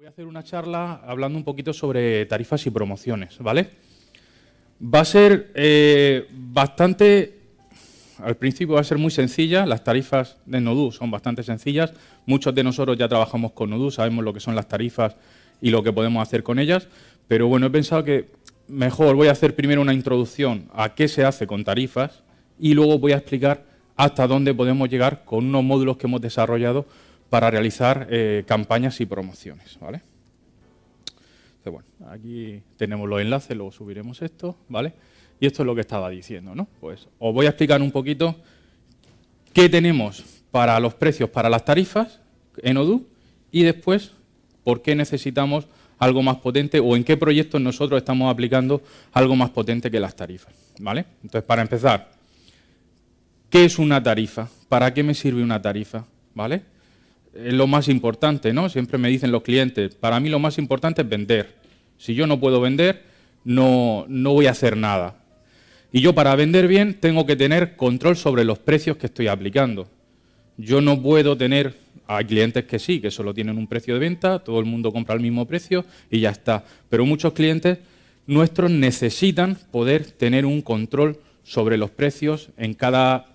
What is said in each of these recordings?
Voy a hacer una charla hablando un poquito sobre tarifas y promociones, ¿vale? Va a ser eh, bastante, al principio va a ser muy sencilla, las tarifas de Nodoo son bastante sencillas, muchos de nosotros ya trabajamos con Nodoo, sabemos lo que son las tarifas y lo que podemos hacer con ellas, pero bueno, he pensado que mejor voy a hacer primero una introducción a qué se hace con tarifas y luego voy a explicar hasta dónde podemos llegar con unos módulos que hemos desarrollado para realizar eh, campañas y promociones. ¿vale? bueno, aquí tenemos los enlaces, luego subiremos esto, ¿vale? Y esto es lo que estaba diciendo, ¿no? Pues os voy a explicar un poquito qué tenemos para los precios, para las tarifas en Odoo y después por qué necesitamos algo más potente o en qué proyectos nosotros estamos aplicando algo más potente que las tarifas, ¿vale? Entonces, para empezar, ¿qué es una tarifa? ¿Para qué me sirve una tarifa? ¿Vale? es lo más importante, ¿no? Siempre me dicen los clientes, para mí lo más importante es vender. Si yo no puedo vender, no, no voy a hacer nada. Y yo para vender bien tengo que tener control sobre los precios que estoy aplicando. Yo no puedo tener, hay clientes que sí, que solo tienen un precio de venta, todo el mundo compra al mismo precio y ya está. Pero muchos clientes nuestros necesitan poder tener un control sobre los precios en cada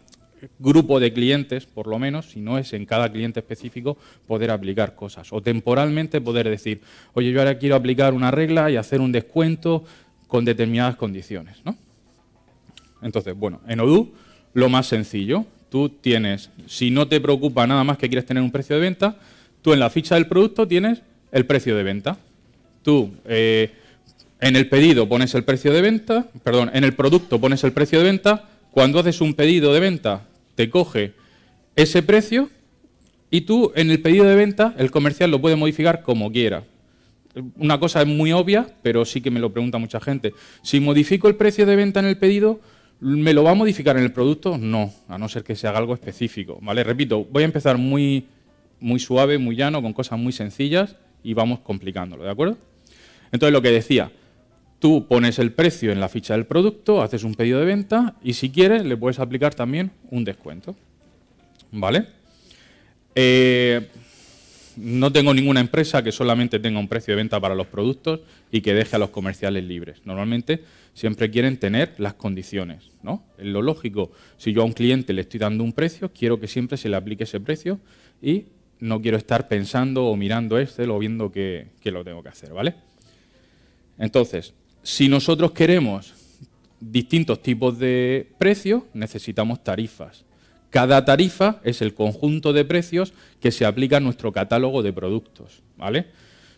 grupo de clientes, por lo menos, si no es en cada cliente específico, poder aplicar cosas. O temporalmente poder decir, oye, yo ahora quiero aplicar una regla y hacer un descuento con determinadas condiciones. Entonces, bueno, en Odoo, lo más sencillo. Tú tienes, si no te preocupa nada más que quieres tener un precio de venta, tú en la ficha del producto tienes el precio de venta. Tú... Eh, en el pedido pones el precio de venta, perdón, en el producto pones el precio de venta, cuando haces un pedido de venta te coge ese precio y tú en el pedido de venta el comercial lo puede modificar como quiera. Una cosa es muy obvia, pero sí que me lo pregunta mucha gente. Si modifico el precio de venta en el pedido, ¿me lo va a modificar en el producto? No, a no ser que se haga algo específico. ¿Vale? Repito, voy a empezar muy, muy suave, muy llano, con cosas muy sencillas y vamos complicándolo, ¿de acuerdo? Entonces, lo que decía, Tú pones el precio en la ficha del producto, haces un pedido de venta y si quieres le puedes aplicar también un descuento. ¿Vale? Eh, no tengo ninguna empresa que solamente tenga un precio de venta para los productos y que deje a los comerciales libres. Normalmente siempre quieren tener las condiciones. ¿no? Es lo lógico, si yo a un cliente le estoy dando un precio, quiero que siempre se le aplique ese precio y no quiero estar pensando o mirando este o viendo que, que lo tengo que hacer. ¿vale? Entonces, si nosotros queremos distintos tipos de precios, necesitamos tarifas. Cada tarifa es el conjunto de precios que se aplica a nuestro catálogo de productos. ¿vale?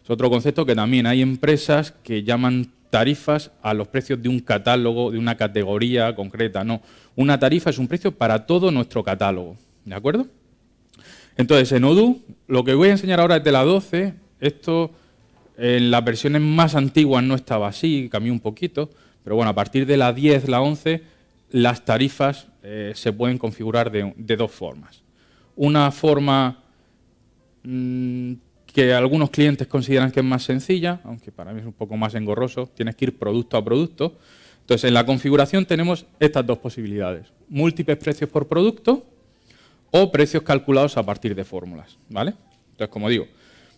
Es otro concepto que también hay empresas que llaman tarifas a los precios de un catálogo, de una categoría concreta. No, una tarifa es un precio para todo nuestro catálogo. ¿De acuerdo? Entonces, en Odoo, lo que voy a enseñar ahora es de la 12. Esto en eh, las versiones más antiguas no estaba así, cambió un poquito, pero bueno, a partir de la 10, la 11, las tarifas eh, se pueden configurar de, dos formas. Una forma mm, que algunos clientes consideran que es más sencilla, aunque para mí es un poco más engorroso, tienes que ir producto a producto. Entonces, en la configuración tenemos estas dos posibilidades, múltiples precios por producto o precios calculados a partir de fórmulas, ¿vale? Entonces, como digo,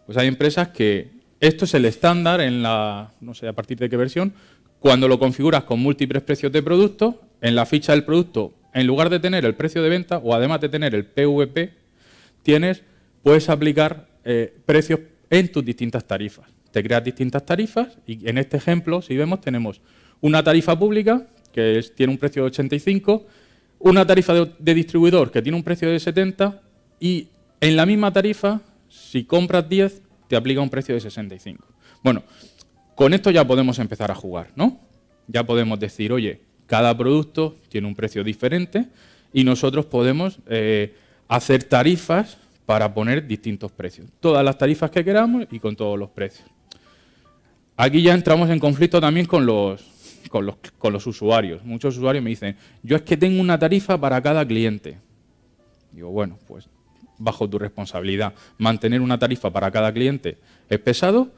pues hay empresas que esto es el estándar en la, no sé a partir de qué versión, cuando lo configuras con múltiples precios de producto, en la ficha del producto, en lugar de tener el precio de venta o además de tener el PVP, tienes, puedes aplicar eh, precios en tus distintas tarifas. Te creas distintas tarifas y en este ejemplo, si vemos, tenemos una tarifa pública que tiene un precio de 85, una tarifa de distribuidor que tiene un precio de 70 y en la misma tarifa, si compras 10, te aplica un precio de 65. Bueno, con esto ya podemos empezar a jugar, ¿no? Ya podemos decir, oye, cada producto tiene un precio diferente y nosotros podemos eh, hacer tarifas para poner distintos precios. Todas las tarifas que queramos y con todos los precios. Aquí ya entramos en conflicto también con los, con los, con los usuarios. Muchos usuarios me dicen, yo es que tengo una tarifa para cada cliente. Digo, bueno, pues bajo tu responsabilidad. Mantener una tarifa para cada cliente es pesado.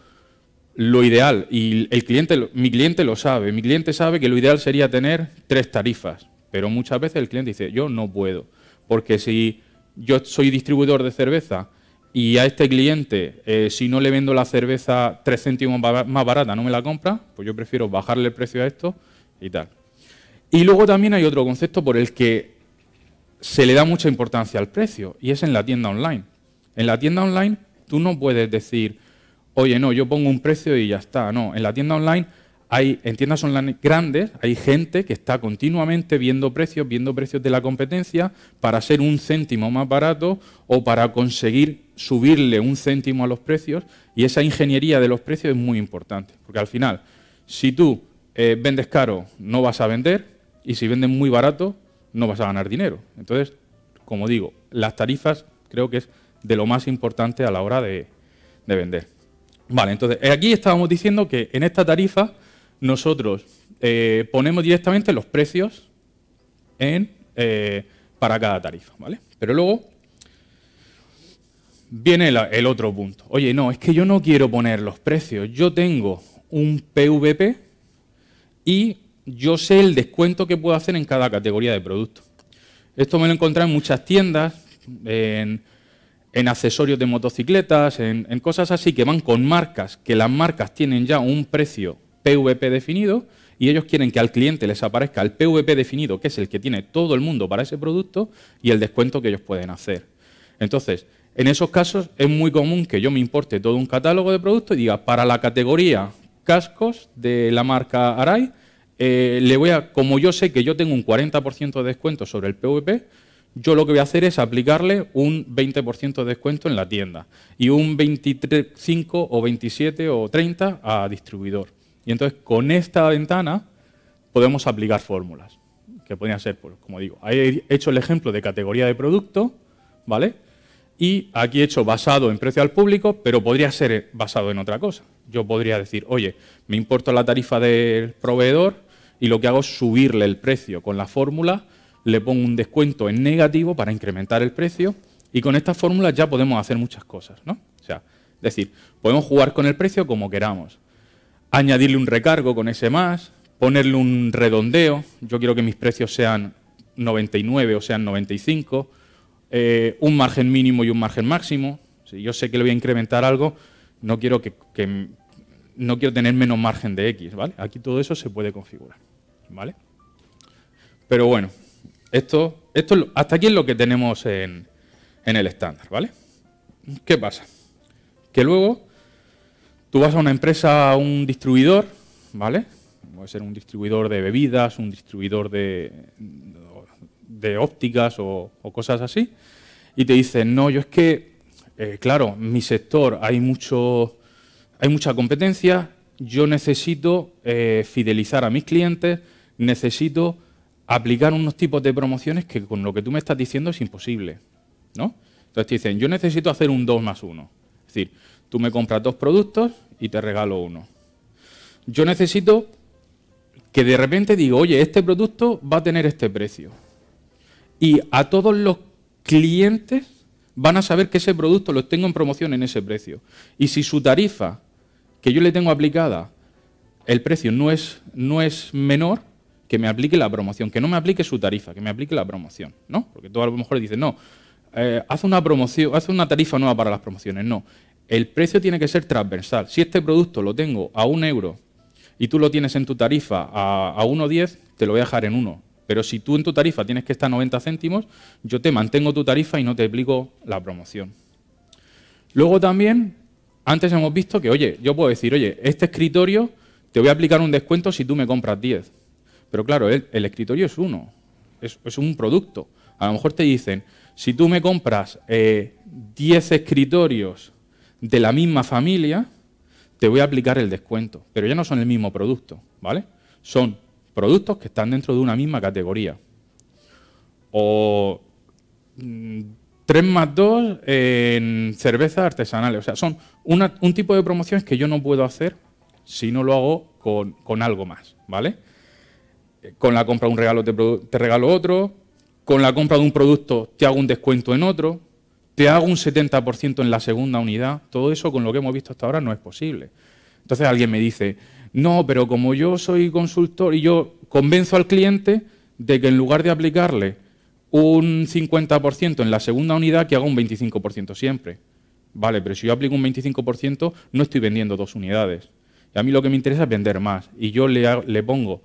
Lo ideal, y el cliente, mi cliente lo sabe, mi cliente sabe que lo ideal sería tener tres tarifas, pero muchas veces el cliente dice, yo no puedo, porque si yo soy distribuidor de cerveza y a este cliente, eh, si no le vendo la cerveza tres céntimos más barata, no me la compra, pues yo prefiero bajarle el precio a esto y tal. Y luego también hay otro concepto por el que se le da mucha importancia al precio y es en la tienda online. En la tienda online tú no puedes decir, oye, no, yo pongo un precio y ya está. No, en la tienda online hay, en tiendas online grandes, hay gente que está continuamente viendo precios, viendo precios de la competencia para ser un céntimo más barato o para conseguir subirle un céntimo a los precios. Y esa ingeniería de los precios es muy importante, porque al final, si tú eh, vendes caro, no vas a vender, y si vendes muy barato, no vas a ganar dinero. Entonces, como digo, las tarifas creo que es de lo más importante a la hora de, vender. Vale, entonces eh, aquí estábamos diciendo que en esta tarifa nosotros eh, ponemos directamente los precios eh, para cada tarifa, ¿vale? Pero luego viene el, el otro punto. Oye, no, es que yo no quiero poner los precios. Yo tengo un PVP y yo sé el descuento que puedo hacer en cada categoría de producto. Esto me lo encontrado en muchas tiendas, en, accesorios de motocicletas, en, en, cosas así que van con marcas, que las marcas tienen ya un precio PVP definido y ellos quieren que al cliente les aparezca el PVP definido, que es el que tiene todo el mundo para ese producto, y el descuento que ellos pueden hacer. Entonces, en esos casos es muy común que yo me importe todo un catálogo de productos y diga, para la categoría cascos de la marca Arai, eh, le voy a, como yo sé que yo tengo un 40% de descuento sobre el PVP, yo lo que voy a hacer es aplicarle un 20% de descuento en la tienda y un 25 o 27 o 30 a distribuidor. Y entonces con esta ventana podemos aplicar fórmulas, que podría ser, pues, como digo, he hecho el ejemplo de categoría de producto, ¿vale? Y aquí he hecho basado en precio al público, pero podría ser eh, basado en otra cosa. Yo podría decir, oye, me importa la tarifa del proveedor, y lo que hago es subirle el precio con la fórmula, le pongo un descuento en negativo para incrementar el precio y con esta fórmula ya podemos hacer muchas cosas. ¿no? O sea, es decir, podemos jugar con el precio como queramos, añadirle un recargo con ese más, ponerle un redondeo, yo quiero que mis precios sean 99 o sean 95, eh, un margen mínimo y un margen máximo. Si yo sé que le voy a incrementar algo, no quiero, que, no quiero tener menos margen de X. ¿vale? Aquí todo eso se puede configurar. ¿vale? Pero bueno, esto, esto, hasta aquí es lo que tenemos en, en el estándar, ¿vale? ¿Qué pasa? Que luego tú vas a una empresa, a un distribuidor, ¿vale? Puede ser un distribuidor de bebidas, un distribuidor de, de ópticas o, cosas así, y te dicen, no, yo es que, eh, claro, mi sector hay, mucho, hay mucha competencia, yo necesito eh, fidelizar a mis clientes, necesito aplicar unos tipos de promociones que con lo que tú me estás diciendo es imposible. ¿no? Entonces te dicen, yo necesito hacer un 2 más 1. Es decir, tú me compras dos productos y te regalo uno. Yo necesito que de repente digo, oye, este producto va a tener este precio. Y a todos los clientes van a saber que ese producto lo tengo en promoción en ese precio. Y si su tarifa que yo le tengo aplicada, el precio no es, no es menor, que me aplique la promoción, que no me aplique su tarifa, que me aplique la promoción, ¿no? Porque tú a lo mejor dices, no, eh, haz una promoción, haz una tarifa nueva para las promociones. No, el precio tiene que ser transversal. Si este producto lo tengo a un euro y tú lo tienes en tu tarifa a, a 1,10, te lo voy a dejar en 1. Pero si tú en tu tarifa tienes que estar a 90 céntimos, yo te mantengo tu tarifa y no te aplico la promoción. Luego también, antes hemos visto que, oye, yo puedo decir, oye, este escritorio te voy a aplicar un descuento si tú me compras 10 pero claro, el, escritorio es uno, es, un producto. A lo mejor te dicen, si tú me compras 10 eh, escritorios de la misma familia, te voy a aplicar el descuento. Pero ya no son el mismo producto, ¿vale? Son productos que están dentro de una misma categoría. O 3 mm, más 2 en cervezas artesanales. O sea, son un tipo de promociones que yo no puedo hacer si no lo hago con algo más, ¿vale? Eh, con la compra de un regalo te, regalo otro, con la compra de un producto te hago un descuento en otro, te hago un 70% en la segunda unidad, todo eso con lo que hemos visto hasta ahora no es posible. Entonces alguien me dice, no, pero como yo soy consultor y yo convenzo al cliente de que en lugar de aplicarle un 50% en la segunda unidad, que haga un 25% siempre. Vale, pero si yo aplico un 25%, no estoy vendiendo dos unidades. Y a mí lo que me interesa es vender más. Y yo le pongo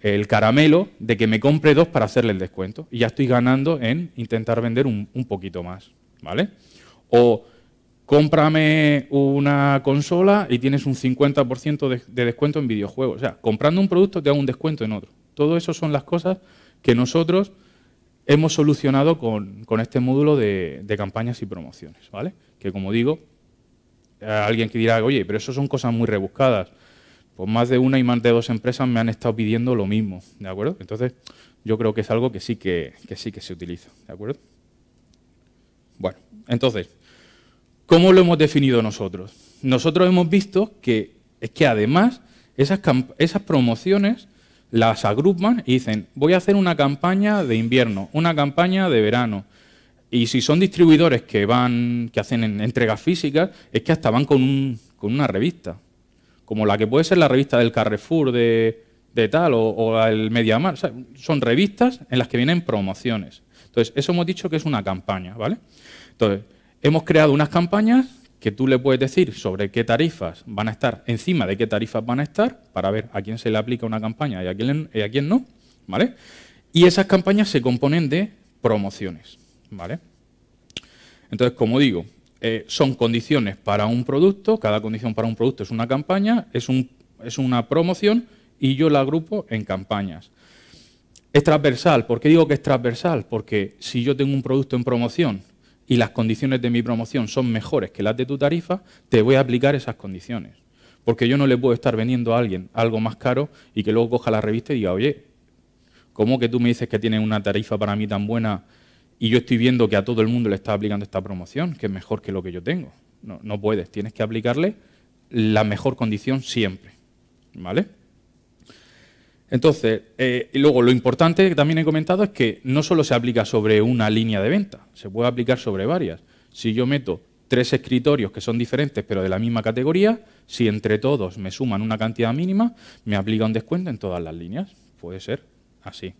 el caramelo de que me compre dos para hacerle el descuento. Y ya estoy ganando en intentar vender un, poquito más. ¿Vale? O cómprame una consola y tienes un 50% de, descuento en videojuegos. O sea, comprando un producto te hago un descuento en otro. Todo eso son las cosas que nosotros hemos solucionado con, este módulo de, de, campañas y promociones, ¿vale? Que como digo, eh, alguien que dirá, oye, pero eso son cosas muy rebuscadas pues más de una y más de dos empresas me han estado pidiendo lo mismo, ¿de acuerdo? Entonces, yo creo que es algo que sí que, sí que se utiliza, ¿de acuerdo? Bueno, entonces, ¿cómo lo hemos definido nosotros? Nosotros hemos visto que es que además esas, esas promociones las agrupan y dicen, voy a hacer una campaña de invierno, una campaña de verano, y si son distribuidores que van, que hacen entregas físicas, es que hasta van con una revista como la que puede ser la revista del Carrefour de, tal o, el Mediamar. son revistas en las que vienen promociones. Entonces, eso hemos dicho que es una campaña, ¿vale? Entonces, hemos creado unas campañas que tú le puedes decir sobre qué tarifas van a estar, encima de qué tarifas van a estar, para ver a quién se le aplica una campaña y a quién, y a quién no, ¿vale? Y esas campañas se componen de promociones, ¿vale? Entonces, como digo, eh, son condiciones para un producto, cada condición para un producto es una campaña, es, un, es una promoción y yo la agrupo en campañas. Es transversal. ¿Por qué digo que es transversal? Porque si yo tengo un producto en promoción y las condiciones de mi promoción son mejores que las de tu tarifa, te voy a aplicar esas condiciones. Porque yo no le puedo estar vendiendo a alguien algo más caro y que luego coja la revista y diga, oye, ¿cómo que tú me dices que tienes una tarifa para mí tan buena y yo estoy viendo que a todo el mundo le está aplicando esta promoción, que es mejor que lo que yo tengo. No, puedes, tienes que aplicarle la mejor condición siempre. ¿Vale? Entonces, eh, y luego lo importante que también he comentado es que no solo se aplica sobre una línea de venta, se puede aplicar sobre varias. Si yo meto tres escritorios que son diferentes pero de la misma categoría, si entre todos me suman una cantidad mínima, me aplica un descuento en todas las líneas. Puede ser así.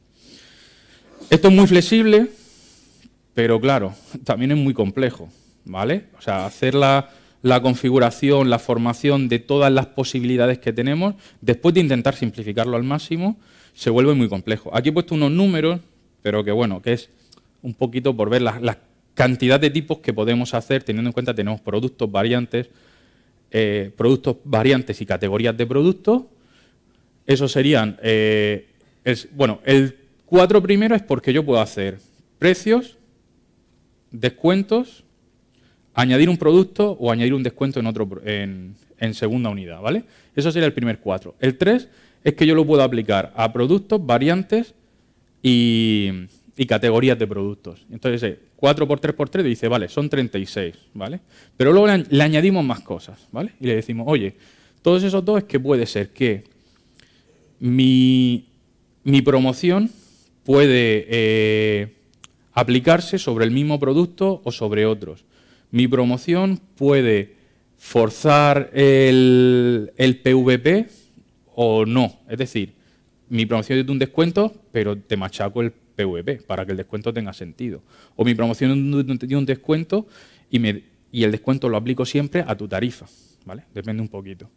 Esto es muy flexible, pero claro, también es muy complejo, ¿vale? O sea, hacer la, configuración, la formación de todas las posibilidades que tenemos, después de intentar simplificarlo al máximo, se vuelve muy complejo. Aquí he puesto unos números, pero que bueno, que es un poquito por ver la, cantidad de tipos que podemos hacer, teniendo en cuenta que tenemos productos variantes, eh, productos variantes y categorías de productos. Eso serían, eh, bueno, el cuatro primero es porque yo puedo hacer precios, descuentos, añadir un producto o añadir un descuento en, otro, en, segunda unidad, ¿vale? Eso sería el primer cuatro. El tres es que yo lo puedo aplicar a productos, variantes y, categorías de productos. Entonces, 4 por 3 por 3 dice, vale, son 36, ¿vale? Pero luego le, añadimos más cosas, ¿vale? Y le decimos, oye, todos esos dos es que puede ser que mi, promoción puede eh, aplicarse sobre el mismo producto o sobre otros. Mi promoción puede forzar el, PVP o no. Es decir, mi promoción es de un descuento, pero te machaco el PVP para que el descuento tenga sentido. O mi promoción de un descuento y, me, y el descuento lo aplico siempre a tu tarifa. ¿vale? Depende un poquito.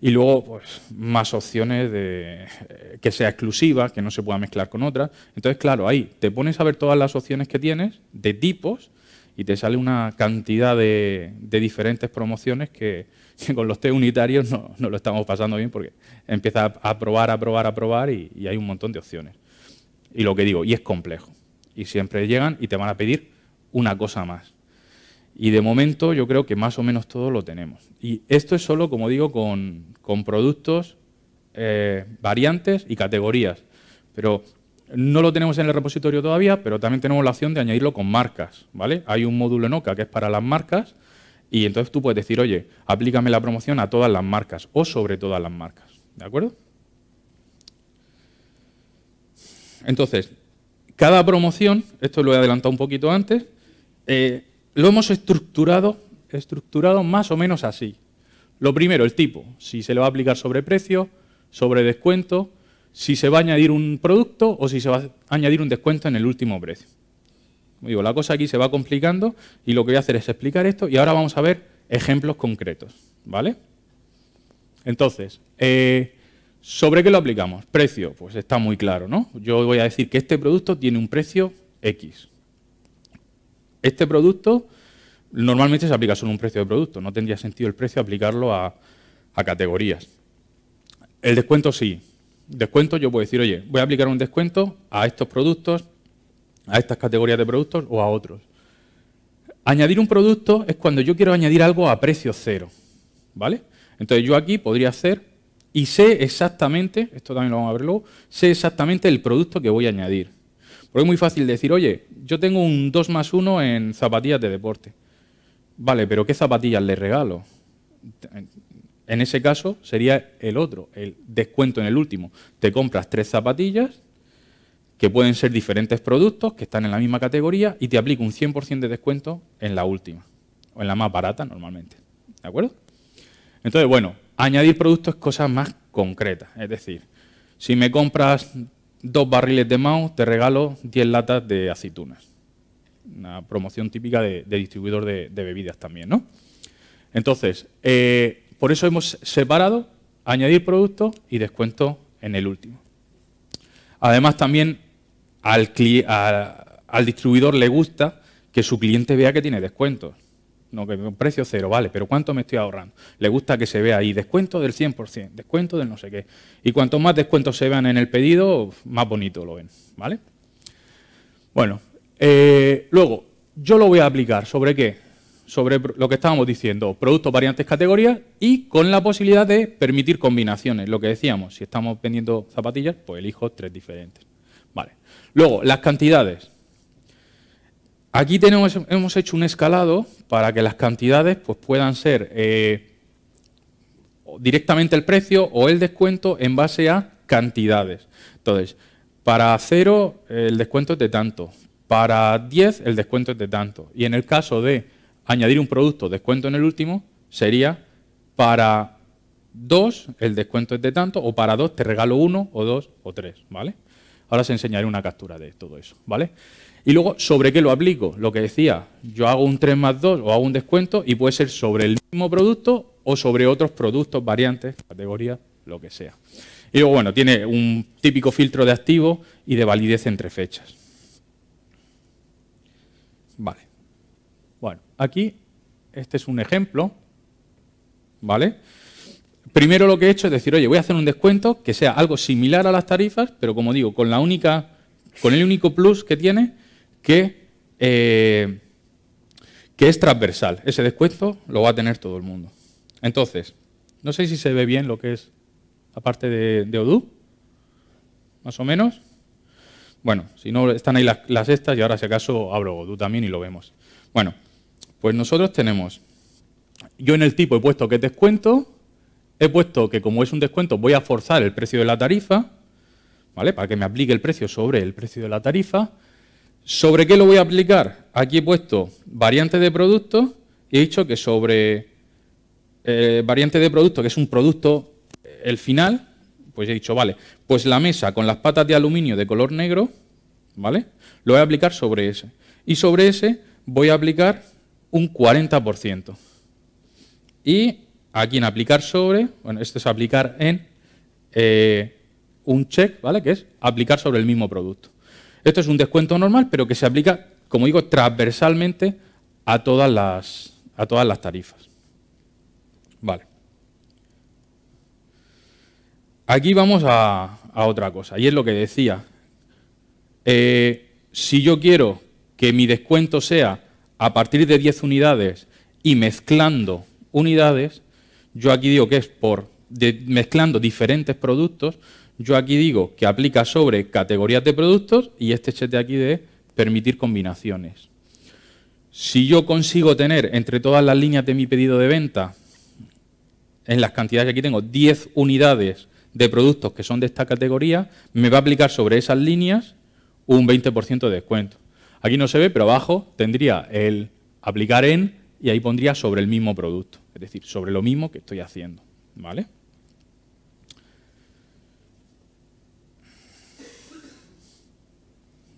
Y luego, pues, más opciones de eh, que sea exclusiva, que no se pueda mezclar con otras. Entonces, claro, ahí te pones a ver todas las opciones que tienes de tipos y te sale una cantidad de, diferentes promociones que, con los te unitarios no, lo estamos pasando bien porque empiezas a probar, a probar, a probar y hay un montón de opciones. Y lo que digo, y es complejo. Y siempre llegan y te van a pedir una cosa más. Y de momento yo creo que más o menos todo lo tenemos. Y esto es solo, como digo, con, productos, eh, variantes y categorías. Pero no lo tenemos en el repositorio todavía, pero también tenemos la opción de añadirlo con marcas. ¿vale? Hay un módulo en OCA que es para las marcas y entonces tú puedes decir, oye, aplícame la promoción a todas las marcas o sobre todas las marcas. ¿De acuerdo? Entonces, cada promoción, esto lo he adelantado un poquito antes, eh, lo hemos estructurado, estructurado más o menos así. Lo primero, el tipo, si se le va a aplicar sobre precio, sobre descuento, si se va a añadir un producto o si se va a añadir un descuento en el último precio. Como digo, la cosa aquí se va complicando y lo que voy a hacer es explicar esto y ahora vamos a ver ejemplos concretos, ¿vale? Entonces, eh, ¿sobre qué lo aplicamos? Precio, pues está muy claro, ¿no? Yo voy a decir que este producto tiene un precio X. Este producto normalmente se aplica solo un precio de producto, no tendría sentido el precio aplicarlo a, categorías. El descuento sí. Descuento yo puedo decir, oye, voy a aplicar un descuento a estos productos, a estas categorías de productos o a otros. Añadir un producto es cuando yo quiero añadir algo a precio cero. ¿Vale? Entonces yo aquí podría hacer y sé exactamente, esto también lo vamos a ver luego, sé exactamente el producto que voy a añadir. Porque es muy fácil decir, oye, yo tengo un 2 más 1 en zapatillas de deporte. Vale, pero ¿qué zapatillas le regalo? En ese caso sería el otro, el descuento en el último. Te compras tres zapatillas que pueden ser diferentes productos, que están en la misma categoría, y te aplico un 100% de descuento en la última, o en la más barata normalmente. ¿De acuerdo? Entonces, bueno, añadir productos es cosas más concretas. Es decir, si me compras dos barriles de Mao, te regalo 10 latas de aceitunas. Una promoción típica de, distribuidor de, bebidas también, ¿no? Entonces, eh, por eso hemos separado añadir productos y descuento en el último. Además, también al, al distribuidor le gusta que su cliente vea que tiene descuentos no, que un precio cero, vale, pero ¿cuánto me estoy ahorrando? Le gusta que se vea ahí, descuento del 100%, descuento del no sé qué. Y cuanto más descuentos se vean en el pedido, más bonito lo ven, ¿vale? Bueno, eh, luego, yo lo voy a aplicar, ¿sobre qué? Sobre lo que estábamos diciendo, productos, variantes, categorías y con la posibilidad de permitir combinaciones, lo que decíamos, si estamos vendiendo zapatillas, pues elijo tres diferentes. Vale. Luego, las cantidades. Aquí tenemos, hemos hecho un escalado para que las cantidades pues, puedan ser eh, directamente el precio o el descuento en base a cantidades. Entonces, para 0 el descuento es de tanto, para 10 el descuento es de tanto. Y en el caso de añadir un producto, descuento en el último, sería para 2 el descuento es de tanto, o para 2 te regalo 1 o 2 o 3, ¿vale? Ahora os enseñaré una captura de todo eso, ¿vale? Y luego, ¿sobre qué lo aplico? Lo que decía, yo hago un 3 más 2 o hago un descuento y puede ser sobre el mismo producto o sobre otros productos, variantes, categorías, lo que sea. Y luego, bueno, tiene un típico filtro de activo y de validez entre fechas. Vale. Bueno, aquí este es un ejemplo, ¿vale? Primero lo que he hecho es decir, oye, voy a hacer un descuento que sea algo similar a las tarifas, pero como digo, con la única, con el único plus que tiene eh, que, es transversal. Ese descuento lo va a tener todo el mundo. Entonces, no sé si se ve bien lo que es la parte de, de Odoo, más o menos. Bueno, si no, están ahí las, estas y ahora si acaso abro Odoo también y lo vemos. Bueno, pues nosotros tenemos, yo en el tipo he puesto que es descuento, he puesto que como es un descuento voy a forzar el precio de la tarifa, ¿vale? Para que me aplique el precio sobre el precio de la tarifa, ¿Sobre qué lo voy a aplicar? Aquí he puesto variante de producto y he dicho que sobre eh, variante de producto, que es un producto, eh, el final, pues he dicho, vale, pues la mesa con las patas de aluminio de color negro, ¿vale? Lo voy a aplicar sobre ese. Y sobre ese voy a aplicar un 40%. Y aquí en aplicar sobre, bueno, esto es aplicar en eh, un check, ¿vale? Que es aplicar sobre el mismo producto. Esto es un descuento normal, pero que se aplica, como digo, transversalmente a todas las, a todas las tarifas. Vale. Aquí vamos a, otra cosa, y es lo que decía. Eh, si yo quiero que mi descuento sea a partir de 10 unidades y mezclando unidades, yo aquí digo que es por mezclando diferentes productos, yo aquí digo que aplica sobre categorías de productos y este chete de aquí de permitir combinaciones. Si yo consigo tener entre todas las líneas de mi pedido de venta, en las cantidades que aquí tengo, 10 unidades de productos que son de esta categoría, me va a aplicar sobre esas líneas un 20% de descuento. Aquí no se ve, pero abajo tendría el aplicar en y ahí pondría sobre el mismo producto, es decir, sobre lo mismo que estoy haciendo. ¿Vale?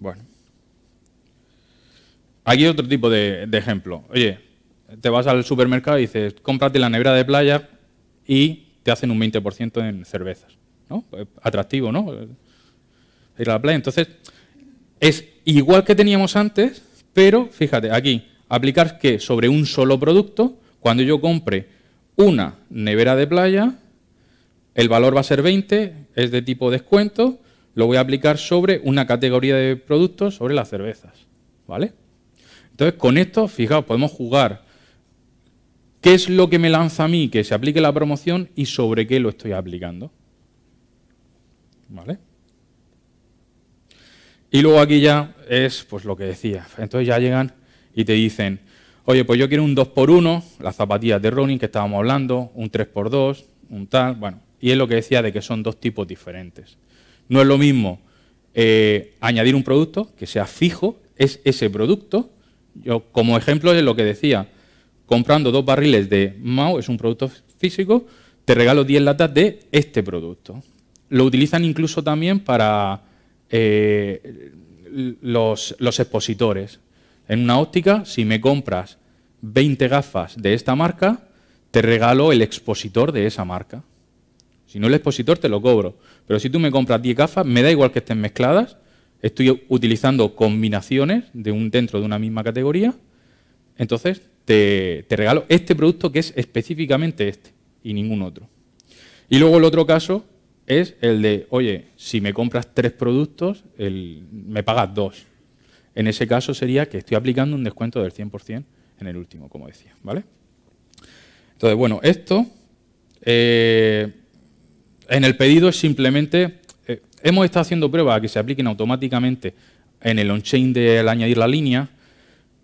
Bueno. Aquí otro tipo de, ejemplo. Oye, te vas al supermercado y dices, cómprate la nevera de playa y te hacen un 20% en cervezas. ¿no? Eh, atractivo, ¿no? Ir la playa. Entonces, es igual que teníamos antes, pero fíjate, aquí, aplicar que sobre un solo producto, cuando yo compre una nevera de playa, el valor va a ser 20, es de tipo descuento, lo voy a aplicar sobre una categoría de productos, sobre las cervezas. ¿Vale? Entonces, con esto, fijaos, podemos jugar qué es lo que me lanza a mí que se aplique la promoción y sobre qué lo estoy aplicando. ¿Vale? Y luego aquí ya es pues lo que decía. Entonces ya llegan y te dicen, oye, pues yo quiero un 2x1, las zapatillas de Ronin que estábamos hablando, un 3x2, un tal, bueno. Y es lo que decía de que son dos tipos diferentes. No es lo mismo eh, añadir un producto que sea fijo, es ese producto. Yo, como ejemplo, de lo que decía, comprando dos barriles de Mao, es un producto físico, te regalo 10 latas de este producto. Lo utilizan incluso también para eh, los, los expositores. En una óptica, si me compras 20 gafas de esta marca, te regalo el expositor de esa marca. Si no el expositor, te lo cobro. Pero si tú me compras 10 gafas, me da igual que estén mezcladas, estoy utilizando combinaciones de un dentro de una misma categoría, entonces te, regalo este producto que es específicamente este y ningún otro. Y luego el otro caso es el de, oye, si me compras tres productos, me pagas dos. En ese caso sería que estoy aplicando un descuento del 100% en el último, como decía. ¿vale? Entonces, bueno, esto... Eh, en el pedido es simplemente, eh, hemos estado haciendo pruebas a que se apliquen automáticamente en el on-chain del añadir la línea,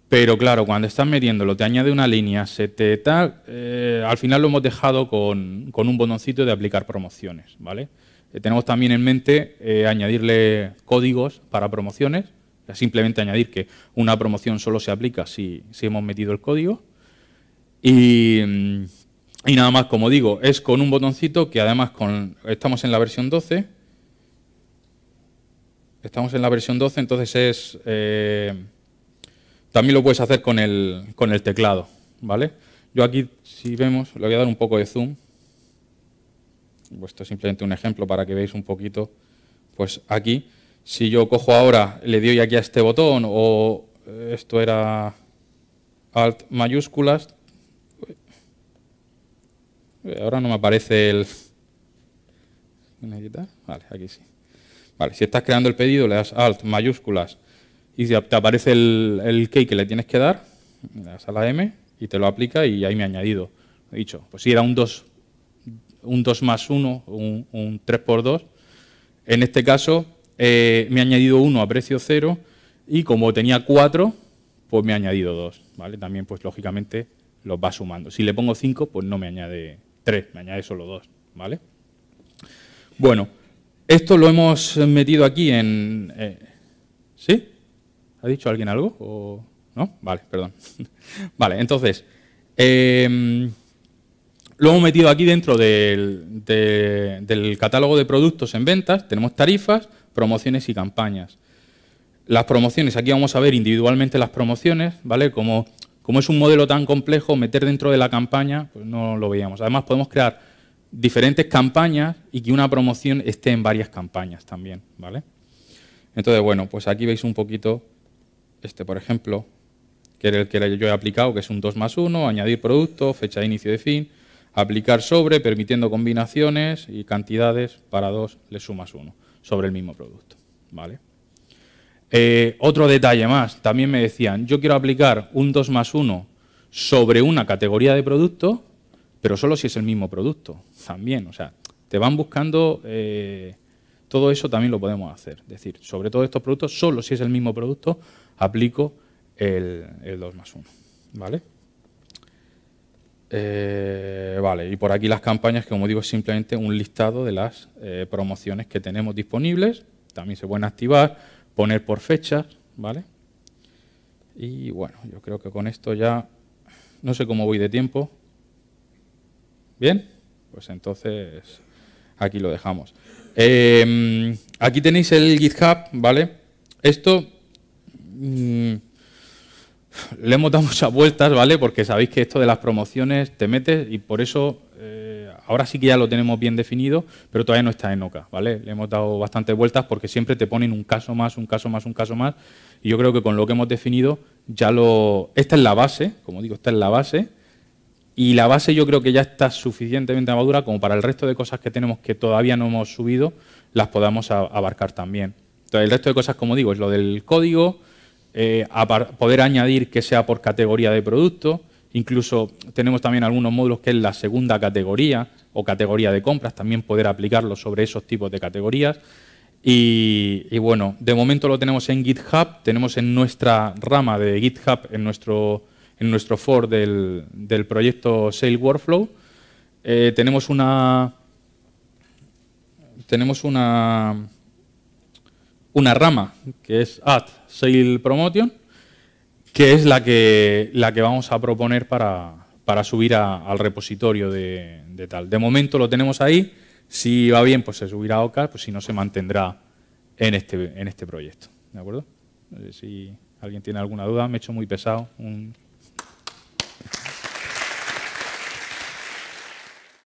pero claro, cuando estás metiéndolo, te añade una línea, se te tal, eh, al final lo hemos dejado con, un botoncito de aplicar promociones, ¿vale? Eh, tenemos también en mente añadirle códigos para promociones, simplemente añadir que una promoción solo se aplica si, si hemos metido el código. Y mm, y nada más, como digo, es con un botoncito que además con, estamos en la versión 12. Estamos en la versión 12, entonces es... Eh, también lo puedes hacer con el, con el teclado, ¿vale? Yo aquí, si vemos, le voy a dar un poco de zoom. Esto es simplemente un ejemplo para que veáis un poquito. Pues aquí, si yo cojo ahora, le doy aquí a este botón, o eh, esto era Alt mayúsculas, eh, ahora no me aparece el... Vale, aquí sí. Vale, si estás creando el pedido, le das Alt, mayúsculas, y te aparece el, key que le tienes que dar, le das a la M y te lo aplica y ahí me ha añadido. He dicho, pues si era un 2, un 2 más 1, un, 3 por 2, en este caso eh, me ha añadido 1 a precio 0 y como tenía 4, pues me ha añadido 2. ¿vale? También, pues lógicamente, los va sumando. Si le pongo 5, pues no me añade tres, me añade solo dos, ¿vale? Bueno, esto lo hemos metido aquí en... Eh, ¿Sí? ¿Ha dicho alguien algo? ¿O ¿No? Vale, perdón. vale, entonces, em, lo hemos metido aquí dentro del, del catálogo de productos en ventas. Tenemos tarifas, promociones y campañas las promociones, aquí vamos a ver individualmente las promociones, ¿vale? Como como es un modelo tan complejo, meter dentro de la campaña, pues no lo veíamos. Además, podemos crear diferentes campañas y que una promoción esté en varias campañas también, ¿vale? Entonces, bueno, pues aquí veis un poquito este, por ejemplo, que era el que yo he aplicado, que es un 2 más 1, añadir producto, fecha de inicio y de fin, aplicar sobre, permitiendo combinaciones y cantidades para dos le sumas 1 sobre el mismo producto, ¿vale? Eh, otro detalle más, también me decían, yo quiero aplicar un 2 más 1 sobre una categoría de producto, pero solo si es el mismo producto, también. O sea, te van buscando, eh, todo eso también lo podemos hacer. Es decir, sobre todos estos productos, solo si es el mismo producto, aplico el, 2 más 1. ¿Vale? Eh, vale, y por aquí las campañas, que como digo, es simplemente un listado de las promociones que tenemos disponibles. También se pueden activar poner por fecha, ¿vale? Y bueno, yo creo que con esto ya, no sé cómo voy de tiempo. ¿Bien? Pues entonces aquí lo dejamos. Em, aquí tenéis el GitHub, ¿vale? Esto mm, le hemos dado muchas vueltas, ¿vale? Porque sabéis que esto de las promociones te metes y por eso... Eh, Ahora sí que ya lo tenemos bien definido, pero todavía no está en OCA, ¿vale? Le hemos dado bastantes vueltas porque siempre te ponen un caso más, un caso más, un caso más, y yo creo que con lo que hemos definido ya lo... Esta es la base, como digo, esta es la base, y la base yo creo que ya está suficientemente madura como para el resto de cosas que tenemos que todavía no hemos subido, las podamos abarcar también. Entonces, el resto de cosas, como digo, es lo del código, eh, poder añadir que sea por categoría de producto, Incluso tenemos también algunos módulos que es la segunda categoría o categoría de compras, también poder aplicarlo sobre esos tipos de categorías. Y, bueno, de momento lo tenemos en GitHub, tenemos en nuestra rama de GitHub, en nuestro, for del, proyecto Sale Workflow, eh, tenemos una... Tenemos una, una rama que es at Sale Promotion, que es la que, la que vamos a proponer para, para subir al repositorio de, de, tal. De momento lo tenemos ahí, si va bien pues se subirá a Ocar, pues si no se mantendrá en este, en este proyecto. ¿De acuerdo? si alguien tiene alguna duda, me he hecho muy pesado. Un...